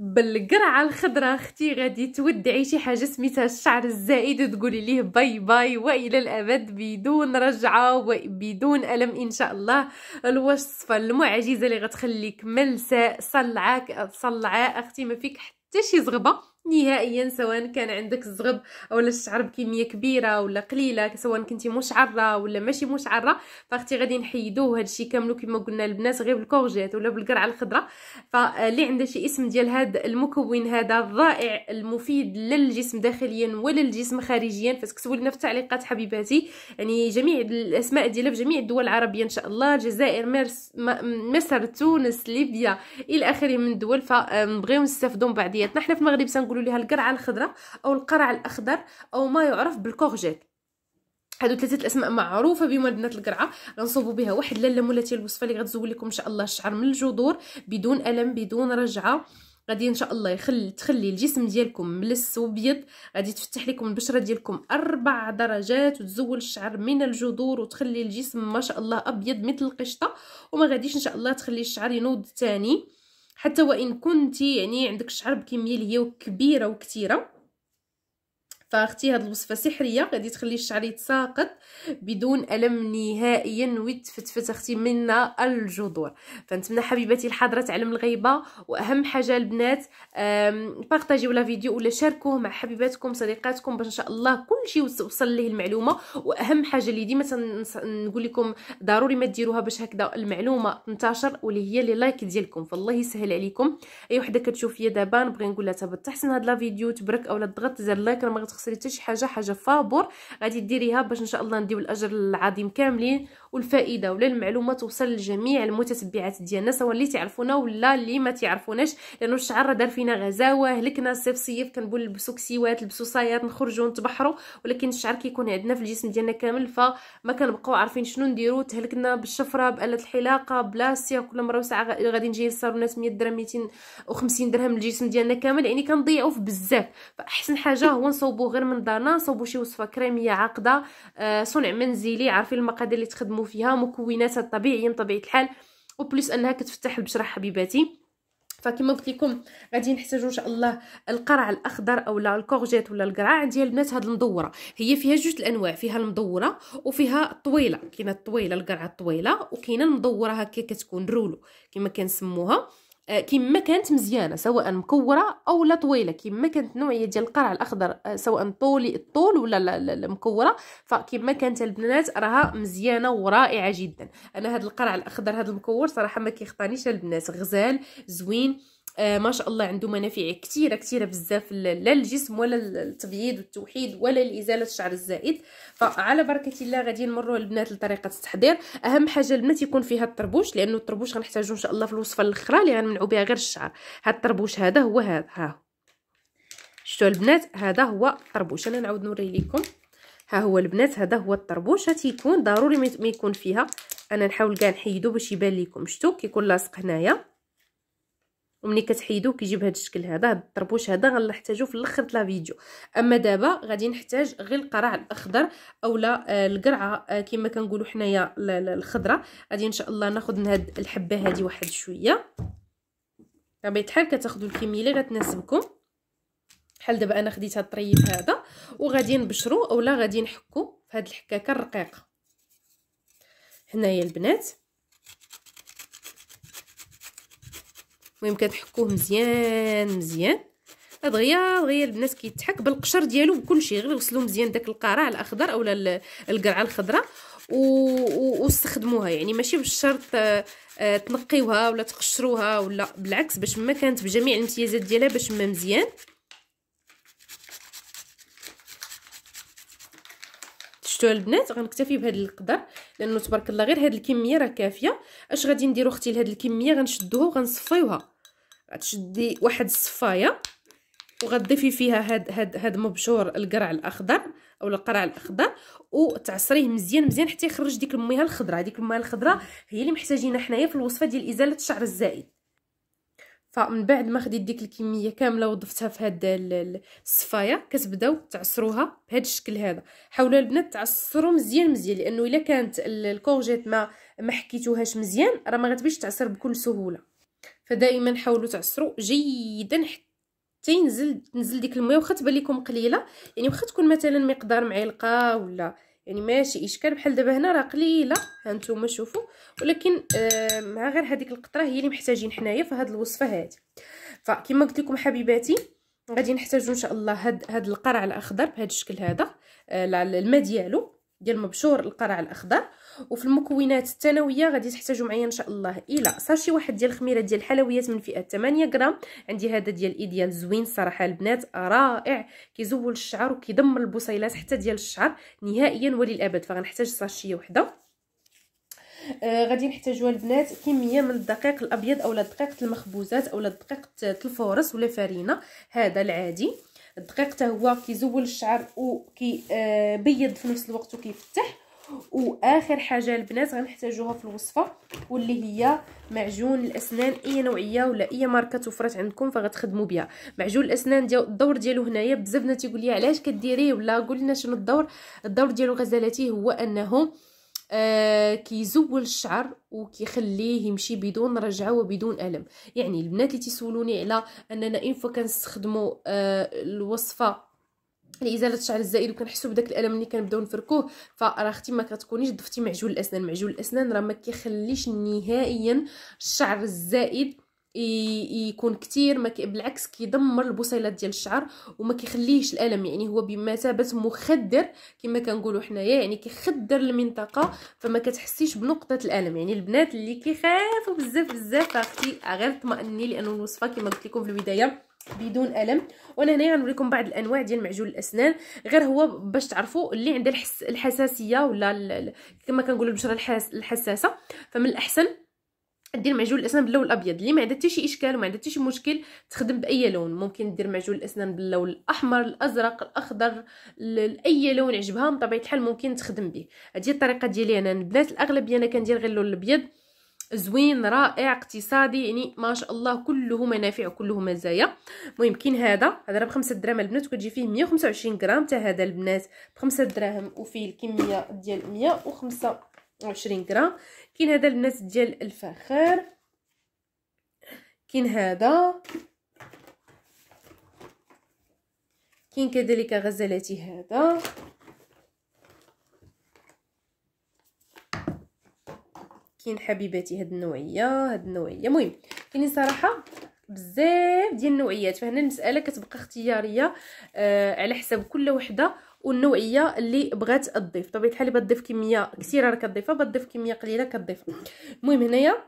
بالقرعه الخضراء اختي غادي تودعي شي حاجه سميتها الشعر الزائد وتقولي ليه باي باي والى الابد بدون رجعه وبدون الم ان شاء الله الوصفه المعجزه اللي غتخليك ملساء صلعاك صلعاء اختي ما فيك حتى شي زغبه نهائيا سواء كان عندك الزغب اولا الشعر بكميه كبيره ولا قليله سواء كنتي مشعره ولا ماشي مشعره فاختي غادي نحيدوه هادشي كامل كما قلنا البنات غير بالكورجيت ولا بالقرعه الخضراء فاللي عنده شي اسم ديال هاد المكون هذا الرائع المفيد للجسم داخليا ولا للجسم خارجيا فتكتبوا لنا في التعليقات حبيباتي يعني جميع الاسماء ديالها في جميع الدول العربيه ان شاء الله الجزائر مصر تونس ليبيا الى اخره من الدول فنبغيو نستافدوا من بعضياتنا حنا في المغرب كنقولوا ليها القرعه الخضراء او القرع الاخضر او ما يعرف بالكوغجيت هادو ثلاثه الاسماء معروفه بما القرعه غنصوبوا بها واحد لاله مولاتي الوصفه اللي غتزول لكم ان شاء الله الشعر من الجذور بدون الم بدون رجعه غادي ان شاء الله يخل تخلي الجسم ديالكم ملس وبيض غادي تفتح لكم البشره ديالكم اربع درجات وتزول الشعر من الجذور وتخلي الجسم ما شاء الله ابيض مثل القشطه وما غاديش ان شاء الله تخلي الشعر ينوض ثاني حتى وان كنت يعني عندك الشعر بكميه اللي هي كبيره وكثيره فاختي هاد الوصفه سحريه غادي تخلي الشعر يتساقط بدون الم نهائيا ويتفتفت اختي منا الجذور فنتمنى حبيباتي الحاضره تعلم الغيبه واهم حاجه البنات بارطاجيو لا فيديو ولا شاركوه مع حبيباتكم صديقاتكم باش ان شاء الله كلشي وصل ليه المعلومه واهم حاجه اللي ديما نقول لكم ضروري ما ديروها باش هكذا المعلومه تنتشر واللي هي لي لايك ديالكم فالله يسهل عليكم اي وحده كتشوف فيا دابا نبغي نقول لها تبا تحسن هاد لا فيديو تبرك اولا تضغط زر لايك راه ما تخسري حتى شي حاجه حاجه فابور غادي ديريها باش ان شاء الله نديو الاجر العظيم كاملين والفائده ولا المعلومه توصل لجميع المتتبعات ديالنا سواء اللي تعرفونا ولا اللي ما تعرفوناش لانه الشعر راه دار فينا غزاوه هلكنا صيف صيف كنقول لبسوا كسيوات لبسوا صايات نخرجوا نتبحروا ولكن الشعر كيكون عندنا في الجسم ديالنا كامل فما كنبقاو عارفين شنو نديرو تهلكنا بالشفره باله الحلاقه بلاستيك كل مره وساعه غادي نجي للصالونات 100 درهم 250 درهم الجسم ديالنا كامل يعني كنضيعوا في بزاف فاحسن حاجه هو نصوبو غير من دارنا نصوبو شي وصفه كريميه عاقده آه صنع منزلي عارفين المقادير اللي تخدموا نتكلموا فيها مكوناتها الطبيعيه من طبيعه الحال وبلس انها كتفتح البشره حبيباتي فكما قلت لكم غادي نحتاجوا ان شاء الله القرع الاخضر او لا الكورجيت ولا القرع ديال البنات هذه المدوره هي فيها جوج الانواع فيها المدوره وفيها الطويله كاينه الطويله القرعه الطويله وكاينه المدوره هكا كتكون رولو كما كنسموها آه، كما كانت مزيانه سواء مكوره او لا طويله كما كانت نوعيه ديال القرع الاخضر آه، سواء طولي الطول ولا المكوره فكما كانت البنات راها مزيانه ورائعه جدا انا هذا القرع الاخضر هذا المكور صراحه ما كيخطانيش البنات غزال زوين آه ما شاء الله عنده منافع كثيره كثيره بزاف لا للجسم ولا التبييض والتوحيد ولا لازاله الشعر الزائد فعلى بركه الله غادي نمروا البنات لطريقه التحضير اهم حاجه البنات يكون فيها الطربوش لانه الطربوش غنحتاجو ان شاء الله في الوصفه الاخرى اللي غنمنعوا بها غير الشعر هاد الطربوش هذا هو هذا ها شفتوا البنات هذا هو الطربوش انا نعاود نوري لكم ها هو البنات هذا هو الطربوش تيكون ضروري ما يكون فيها انا نحاول كاع نحيدو باش يبان لكم شفتوا كيكون لاصق هنايا ومني كتحيدو كيجيب هذا الشكل هذا هاد الطربوش هذا غنحتاجو في الاخر لا فيديو اما دابا غادي نحتاج غير القرع الاخضر اولا آه، القرعه آه، كما كنقولوا حنايا الخضره غادي ان شاء الله ناخذ من هاد الحبه هذه واحد شويه طبيعه الحال كتاخذوا الكميه اللي غتناسبكم بحال دابا انا خديت هاد الطريف هذا وغادي نبشرو اولا غادي نحكو في هاد الحكاكه الرقيقه هنايا البنات المهم كنحكوه مزيان مزيان دغيا دغيا البنات كيتحك بالقشر ديالو بكلشي غير غسلو مزيان داك القرع الاخضر اولا القرعه الخضراء واستخدموها يعني ماشي بالشرط آه، آه، تنقيوها ولا تقشروها ولا بالعكس باش ما كانت بجميع الامتيازات ديالها باش ما مزيان شتو البنات غنكتفي بهذا القدر لانه تبارك الله غير هذه الكميه راه كافيه اش غادي نديرو اختي لهاد الكميه غنشدوها وغنصفيوها غتشدي واحد الصفايه وغتضيفي فيها هاد هاد هاد مبشور القرع الاخضر او القرع الاخضر وتعصريه مزيان مزيان حتى يخرج ديك الميه الخضراء هذيك الميه الخضراء هي اللي محتاجينها حنايا في الوصفه ديال ازاله الشعر الزائد فمن بعد ما خديت ديك الكميه كامله وضفتها في هاد الصفايه كتبداو تعصروها بهذا الشكل هذا حاولوا البنات تعصروا مزيان مزيان لانه الا كانت الكورجيت ما ما حكيتوهاش مزيان راه ما غتبيش تعصر بكل سهوله فدائما حاولوا تعصروا جيدا حتى ينزل تنزل ديك الماء واخا تبان لكم قليله يعني واخا تكون مثلا مقدار معلقه ولا يعني ماشي اشكال بحال دابا هنا راه قليله هانتوما شوفوا ولكن آه مع غير هذيك القطره هي اللي محتاجين حنايا في هذه الوصفه هذه فكما قلت لكم حبيباتي غادي نحتاجوا ان شاء الله هاد هاد القرع الاخضر بهذا الشكل هذا آه الماء ديالو ديال مبشور القرع الاخضر وفي المكونات الثانويه غادي تحتاجوا معايا ان شاء الله الى ساشي واحد ديال الخميره ديال الحلويات من فئه 8 غرام عندي هذا ديال ايديال زوين صراحه البنات رائع كيزول الشعر وكيدمر البصيلات حتى ديال الشعر نهائيا وللابد فغنحتاج ساشيه وحده آه غادي نحتاجوا البنات كميه من الدقيق الابيض اولا دقيقه المخبوزات اولا دقيقه الفورس ولا فارينه هذا العادي الدقيق حتى هو كيزول الشعر وكيبيض في نفس الوقت وكيفتح واخر حاجه البنات غنحتاجوها في الوصفه واللي هي معجون الاسنان اي نوعيه ولا اي ماركه توفرت عندكم فغتخدموا بها معجون الاسنان ديال الدور ديالو هنايا بزاف ناس تيقول لي علاش كديريه ولا قلنا شنو الدور الدور ديالو غزالتي هو انه آه كيزول الشعر وكيخليه يمشي بدون رجعه وبدون الم يعني البنات اللي تيسولوني على اننا انفو كنستخدموا آه الوصفه لازاله الشعر الزائد وكنحسوا بداك الالم اللي كنبداو نفركوه فراه اختي ما كتكونيش ضفتي معجون الاسنان معجون الاسنان راه ما كيخليش نهائيا الشعر الزائد يكون كتير ما بالعكس كيدمر البصيلات ديال الشعر وما كيخليهش الالم يعني هو بمثابه مخدر كما كنقولوا حنايا يعني كيخدر المنطقه فما كتحسيش بنقطه الالم يعني البنات اللي كيخافوا بزاف بزاف اختي غير طمئني لانه الوصفه كما قلت لكم في البدايه بدون الم وانا هنا غنوريكم بعض الانواع ديال معجون الاسنان غير هو باش تعرفوا اللي عنده الحس الحساسيه ولا كما كنقولوا البشره الحس الحساسه فمن الاحسن دير معجون الاسنان باللون الابيض اللي ما عندها حتى شي اشكال وما عندها حتى شي مشكل تخدم باي لون ممكن دير معجون الاسنان باللون الاحمر الازرق الاخضر اي لون عجبها بطبيعه الحال ممكن تخدم به هذه الطريقه ديالي انا البنات الاغلبيه انا كندير غير اللون الابيض زوين رائع اقتصادي يعني ما شاء الله كله منافع وكله مزايا المهم كاين هذا هذا راه بخمسة دراهم البنات كتجي فيه 125 غرام حتى هذا البنات بخمسة دراهم وفيه الكميه ديال 105 عشرين غرام كاين هذا البنات ديال الفخار كاين هذا كاين كذلك غزلاتي هذا كاين حبيباتي هاد النوعيه هاد النوعيه المهم كاين صراحه بزاف ديال النوعيات فهنا المساله كتبقى اختياريه آه على حسب كل وحده والنوعيه اللي بغات تضيف طبيعه الحال بتضيف كميه كثيره راه كتضيفها بتضيف كميه قليله كضيفها المهم هنايا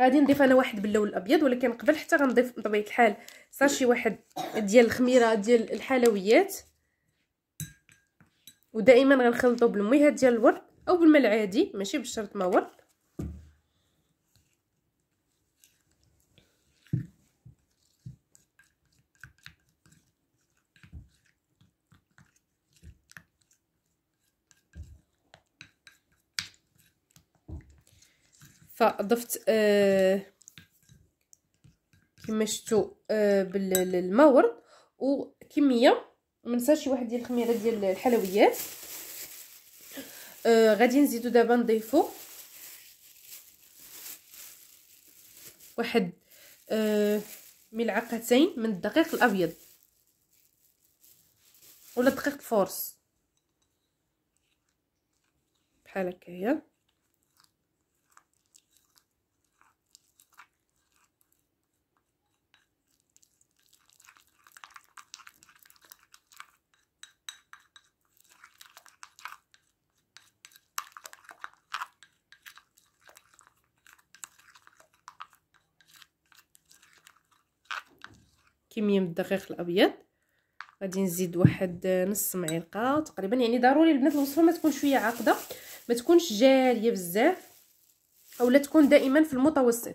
غادي نضيف انا واحد باللون الابيض ولكن قبل حتى غنضيف بطبيعه الحال ساشي واحد ديال الخميره ديال الحلويات ودائما غنخلطو بالميهات ديال الورد او بالماء العادي ماشي بالشرط ما ورد فضفت آه كما شفتوا آه وكميه ما نساش واحد ديال الخميره ديال الحلويات آه غادي نزيدو دابا نضيفو واحد آه ملعقتين من الدقيق الابيض ولا دقيق الفورس بحال هكايا كميه من الدقيق الابيض غادي نزيد واحد نص معلقه تقريبا يعني ضروري البنات الوصفه ما تكون شويه عاقده ما تكونش جاريه بزاف اولا تكون دائما في المتوسط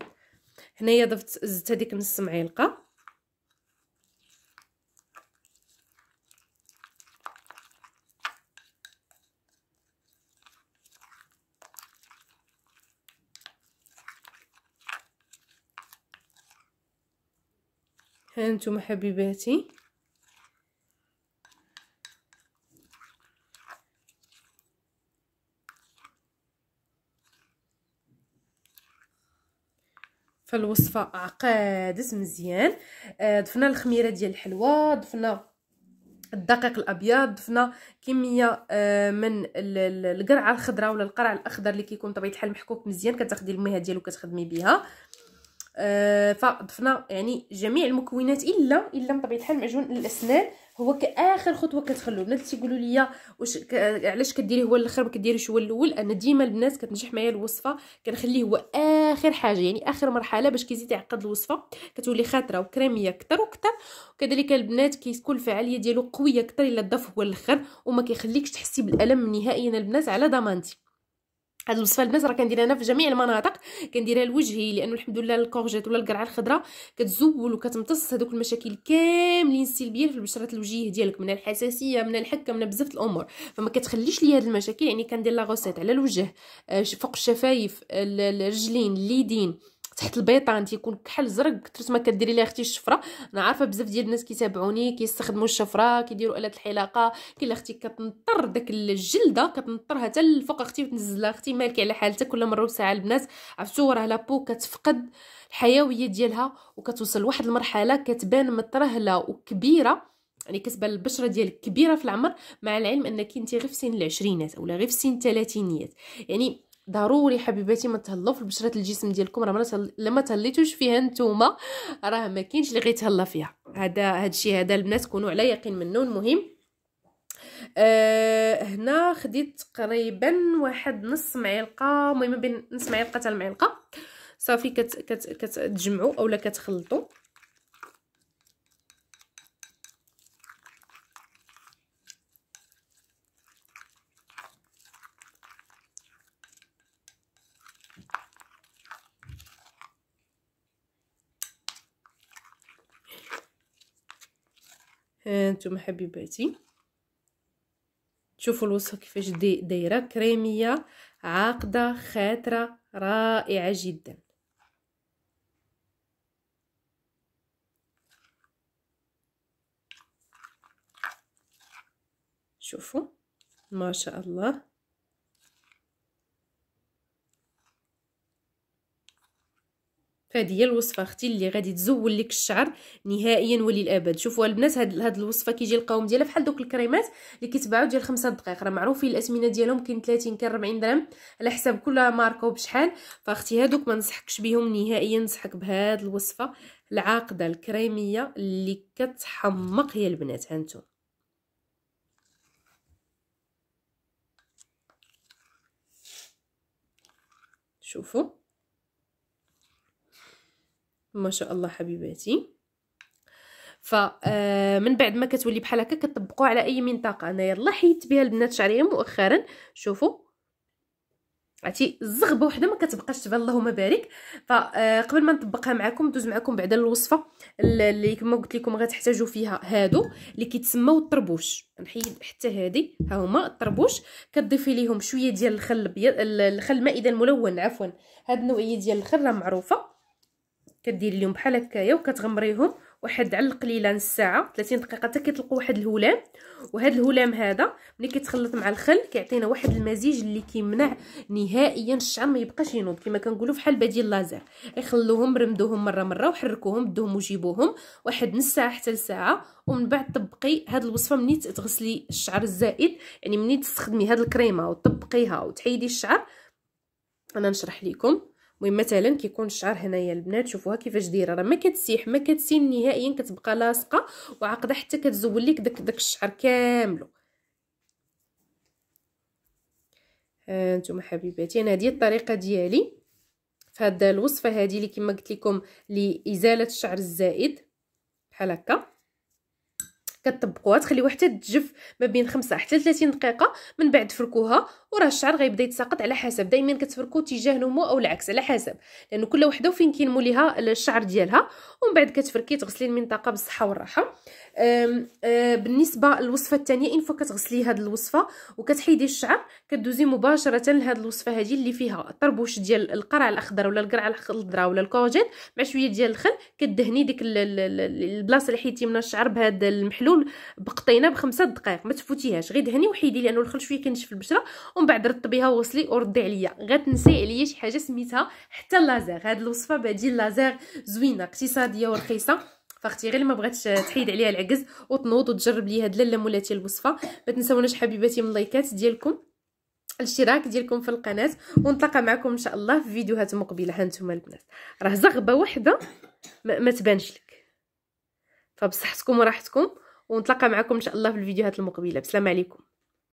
هنايا ضفت زدت هذيك نص معلقه ها انتم حبيباتي فالوصفه عقادت مزيان آه، ضفنا الخميره ديال الحلوه ضفنا الدقيق الابيض ضفنا كميه آه، من القرعه الخضراء ولا القرع الاخضر اللي كيكون طبيعه الحال محكوك مزيان كتاخدي الميه ديالو كتخدمي بها آه، فضفنا يعني جميع المكونات الا الا بطبيعه الحال معجون الاسنان هو كاخر خطوه كتخلو البنات تيقولوا لي واش ك... علاش كديري هو الاخر ما كديريش هو الاول انا ديما البنات كتنجح معايا الوصفه كنخليه هو اخر حاجه يعني اخر مرحله باش كيزيد يعقد الوصفه كتولي خاطره وكريميه اكثر واكثر وكذلك البنات كيكون الفعاليه ديالو قويه اكثر الا ضاف هو الاخر وما كيخليكش تحسي بالالم نهائيا البنات على ضمانتي هاد الوصفه البنات راه كنديرها انا في جميع المناطق كنديرها لوجهي لانه الحمد لله الكورجيت ولا القرعه الخضراء كتزول وكتمتص هذوك المشاكل كاملين السلبيه في البشره الوجيه ديالك من الحساسيه من الحكه من بزاف الامور فما كتخليش لي هاد المشاكل يعني كندير لا على الوجه آه، فوق الشفايف الرجلين اليدين تحت البيطان تيكون كحل زرق كثرت ما كديري ليه اختي الشفره انا عارفه بزاف ديال الناس كيتابعوني كيستخدموا الشفره كيديروا الات الحلاقه كي اختي كتنطر داك الجلده كتنطرها حتى لفوق اختي وتنزلها اختي مالكي على حالتك كل مره وساعه البنات عرفتوا راه لابو كتفقد الحيويه ديالها وكتوصل لواحد المرحله كتبان مترهله وكبيره يعني كتبان البشره ديالك كبيره في العمر مع العلم انك انت غير في سن العشرينات ولا غير في سن الثلاثينيات يعني ضروري حبيباتي ما تهلاو في بشرة الجسم ديالكم راه تهل... لما تهليتوش فيها نتوما راه ما كاينش اللي غيتهلا فيها هذا هادشي هذا البنات كونوا على يقين منه المهم أه هنا خديت تقريبا واحد نص معلقه المهم بين نص معلقه حتى المعلقه صافي كت كت اولا كتخلطوا هانتوما حبيباتي شوفوا الوصفه كيفاش دايره كريميه عاقده خاتره رائعه جدا شوفوا ما شاء الله فهذه هي الوصفه اختي اللي غادي تزول لك الشعر نهائيا وللابد شوفوا البنات هاد, هاد الوصفه كيجي القوام ديالها بحال دوك الكريمات اللي كيتباعوا ديال 5 دقائق راه معروفين الاثمنه ديالهم كاين 30 كاين 40 درهم على حساب كل ماركه وبشحال فاختي هادوك ما نصحكش بهم نهائيا نصحك بهاد الوصفه العاقده الكريميه اللي كتحمق يا البنات هانتوما شوفوا ما شاء الله حبيباتي فمن آه، بعد ما كتولي بحال هكا كطبقوه على اي منطقه انا يلا حيدت بها البنات شعري مؤخرا شوفوا عرفتي الزغبه وحده ما كتبقاش تبان اللهم بارك فقبل آه، ما نطبقها معكم ندوز معكم بعدا الوصفه اللي كما قلت لكم غتحتاجوا فيها هادو اللي كيتسموا الطربوش نحيد حتى هادي ها هما الطربوش كتضيفي ليهم شويه ديال الخل الابيض الخل المائده الملون عفوا هاد النوعيه ديال الخل راه معروفه كديري لهم بحال هكايا وكتغمريهم واحد على القليله نص ساعه 30 دقيقه حتى كيطلقوا واحد الهلام وهذا الهلام هذا ملي كيتخلط مع الخل كيعطينا واحد المزيج اللي كيمنع نهائيا الشعر ما يبقاش ينوض كما كنقولوا بحال بديل لازر يخلوهم رمدوهم مره مره وحركوهم دوهم وجيبوهم واحد نص ساعه حتى لساعه ومن بعد طبقي هاد الوصفه ملي تغسلي الشعر الزائد يعني ملي تستخدمي هاد الكريمه وتطبقيها وتحيدي الشعر انا نشرح لكم المهم مثلا كيكون الشعر هنايا البنات شوفوها كيفاش دايره راه ما كتسيح ما كتسين نهائيا كتبقى لاصقه وعقده حتى كتزول لك داك داك الشعر كامله آه، ها نتوما حبيباتي انا هذه الطريقه ديالي في الوصفه هذه اللي كما قلت لكم لازاله الشعر الزائد بحال هكا كطبقوها تخليوها حتى تجف ما بين 5 حتى 30 دقيقه من بعد فركوها وراه الشعر غيبدا يتساقط على حسب دائما كتفركو تجاه نمو او العكس على حسب لانه كل وحده وفين كينمو ليها الشعر ديالها ومن بعد كتفركي تغسلي المنطقه بالصحه والراحه بالنسبه للوصفه الثانيه ان فوا كتغسلي هذه الوصفه وكتحيدي الشعر كدوزي مباشره لهاد الوصفه هذه اللي فيها الطربوش ديال القرع الاخضر ولا القرع الخضراء ولا الكوجين مع شويه ديال الخل كدهني ديك البلاصه اللي حيتي منها الشعر بهذا المحلول ديالو بقطينه بخمسة دقائق ما تفوتيهاش غير دهني وحيدي لانه الخل شويه كينشف البشره ومن بعد رطبيها وغسلي وردي عليا غتنسي عليا شي حاجه سميتها حتى اللازير هاد الوصفه بهادي اللازير زوينه اقتصاديه ورخيصه فاختي غير ما بغاتش تحيد عليها العجز وتنوض وتجرب لي هاد لاله مولاتي الوصفه ما تنساوناش حبيباتي من اللايكات ديالكم الاشتراك ديالكم في القناه ونتلاقى معكم ان شاء الله في فيديوهات مقبله هانتوما البنات راه زغبه وحده ما تبانش لك فبصحتكم وراحتكم ونتلاقى معكم ان شاء الله في الفيديوهات المقبله بسلام عليكم